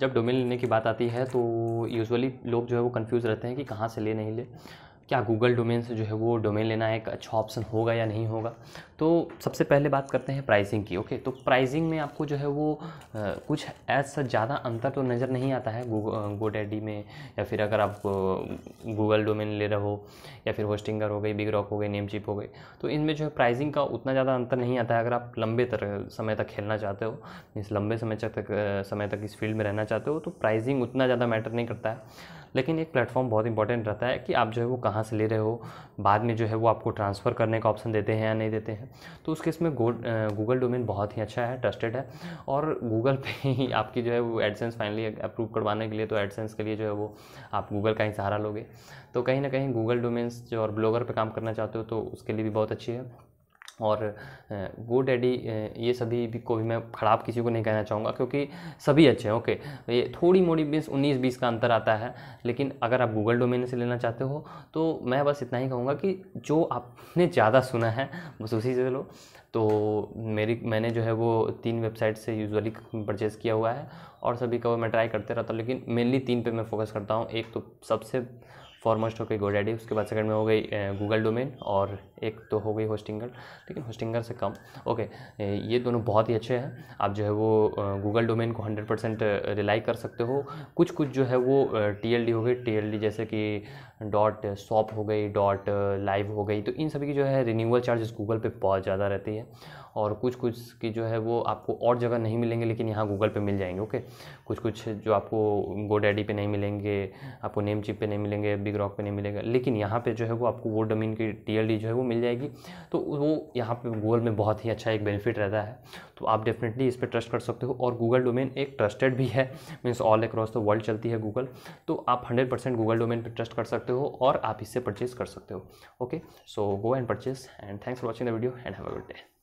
जब डोमेन लेने की बात आती है तो यूजुअली लोग जो है वो कंफ्यूज रहते हैं कि कहाँ से ले नहीं ले क्या गूगल डोमेन से जो है वो डोमेन लेना एक अच्छा ऑप्शन होगा या नहीं होगा तो सबसे पहले बात करते हैं प्राइसिंग की ओके तो प्राइसिंग में आपको जो है वो आ, कुछ ऐसा ज़्यादा अंतर तो नज़र नहीं आता है गोडेडी में या फिर अगर आप गूगल डोमेन ले रहे हो या फिर होस्टिंगर हो गई बिग रॉक हो गई नेम चिप हो गई तो इनमें जो है प्राइजिंग का उतना ज़्यादा अंतर नहीं आता है अगर आप लंबे तरह समय तक खेलना चाहते हो मीन्स लंबे समय तक समय तक इस फील्ड में रहना चाहते हो तो प्राइजिंग उतना ज़्यादा मैटर नहीं करता है लेकिन एक प्लेटफॉर्म बहुत इंपॉर्टेंट रहता है कि आप जो है वो कहाँ से ले रहे हो बाद में जो है वो आपको ट्रांसफ़र करने का ऑप्शन देते हैं या नहीं देते हैं तो उस केस में गूगल डोमेन बहुत ही अच्छा है ट्रस्टेड है और गूगल पे ही आपकी जो है वो एडसेंस फाइनली अप्रूव करवाने के लिए तो एडसेंस के लिए जो है वो आप गूगल का ही सहारा लोगे तो कहीं ना कहीं गूगल डोमेन्स जो और ब्लॉगर पर काम करना चाहते हो तो उसके लिए भी बहुत अच्छी है और गो डैडी ये सभी भी को भी मैं ख़राब किसी को नहीं कहना चाहूँगा क्योंकि सभी अच्छे हैं ओके ये थोड़ी मोड़ी बीस उन्नीस बीस का अंतर आता है लेकिन अगर आप गूगल डोमेन से लेना चाहते हो तो मैं बस इतना ही कहूँगा कि जो आपने ज़्यादा सुना है बस उसी से लो तो मेरी मैंने जो है वो तीन वेबसाइट से यूजुअली परचेज़ किया हुआ है और सभी का मैं ट्राई करते रहता हूँ लेकिन मेनली तीन पे मैं फोकस करता हूँ एक तो सबसे फॉरमोस्ट हो गई डैडी उसके बाद सेकंड में हो गई गूगल डोमेन और एक तो हो गई होस्टिंगर लेकिन होस्टिंगर से कम ओके ये दोनों बहुत ही अच्छे हैं आप जो है वो गूगल डोमेन को हंड्रेड परसेंट रिलाई कर सकते हो कुछ कुछ जो है वो टी एल डी हो गई टी एल डी जैसे कि डॉट शॉप हो गई डॉट लाइव हो गई तो इन सभी की जो है रिन्यूअल चार्जेस गूगल पे बहुत ज़्यादा रहती है और कुछ कुछ की जो है वो आपको और जगह नहीं मिलेंगे लेकिन यहाँ गूगल पे मिल जाएंगे ओके कुछ कुछ जो आपको गो डैडी पर नहीं मिलेंगे आपको नेम चिप पर नहीं मिलेंगे बिग रॉक पर नहीं मिलेगा लेकिन यहाँ पर जो है वो आपको वो डोमिन की टी जो है वो मिल जाएगी तो वो यहाँ पर गूगल में बहुत ही अच्छा एक बेनिफिट रहता है तो आप डेफिनेटली इस पर ट्रस्ट कर सकते हो और गूगल डोमेन एक ट्रस्टेड भी है means all across the world चलती है गूगल तो आप हंड्रेड परसेंट गूगल डोमेन पर ट्रस्ट कर सकते हो और आप इससे परचेज़ कर सकते हो okay so go and purchase and thanks for watching the video and have a good day